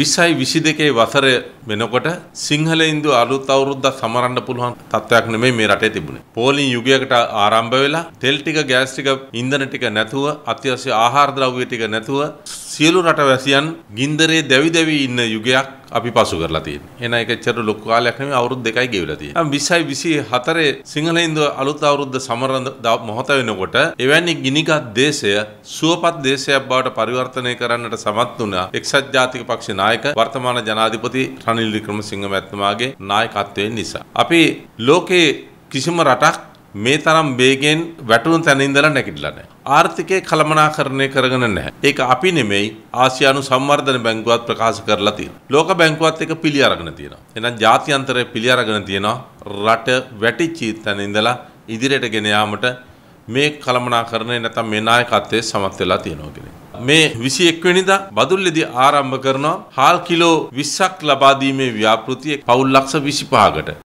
විසයි විසි දෙකේ වසර වෙනකොට සිංහල ඉන්දු අලුත් අවුරුද්ද සමරන්න පුළුවන් තත්ත්වයක් නෙමෙයි මේ රටේ තිබුණේ. පෝලිං යුගයකට ආරම්භ වෙලා තෙල් ටික ගෑස් ටික ඉන්ධන ටික නැතුව අත්‍යවශ්‍ය ආහාර ද්‍රව්‍ය ටික නැතුව සියලු රටවැසියන් ගින්දරේ දැවි දැවි ඉන්න යුගයක් අපි පසු කරලා තියෙන. එන එකච්චර ලොකු කාලයක් නෙමෙයි අවුරුදු දෙකයි ගෙවිලා තියෙන. 20යි 24 සිංහල හින්දු අලුත් අවුරුද්ද සමරන මොහොත වෙනකොට එවැනි ගිනිගත් දේශය සුවපත් දේශයක් බවට පරිවර්තනය කරන්නට සමත් වුණා එක්සත් ජාතික පක්ෂ නායක වර්තමාන ජනාධිපති රනිල් වික්‍රමසිංහ මැතිතුමාගේ නායකත්වයෙන් නිසා. අපි ලෝකයේ කිසිම රටක් මේ තරම් වේගෙන් වැටුණු තැන ඉඳලා නැගිටලා නැහැ. ආර්ථිකය කළමනාකරණය කරගෙන නැහැ. ඒක අපි නෙමෙයි ආසියානු සංවර්ධන බැංකුවත් ප්‍රකාශ කරලා තියෙනවා. ලෝක බැංකුවත් ඒක පිළි අරගෙන තියෙනවා. එහෙනම් ජාත්‍යන්තරය පිළි අරගෙන තියෙනවා රට වැටිච්ච තැන ඉඳලා ඉදිරියට ගෙන යාමට මේ කළමනාකරණය නැත්නම් මේ නායකත්වයේ සමත් වෙලා තියෙනවා කියන එක. මේ 21 වෙනිදා බදුල්ලේදී ආරම්භ කරනවා හාල් කිලෝ 20ක් ලබා දීමේ ව්‍යාපෘතිය පවුල් ලක්ෂ 25කට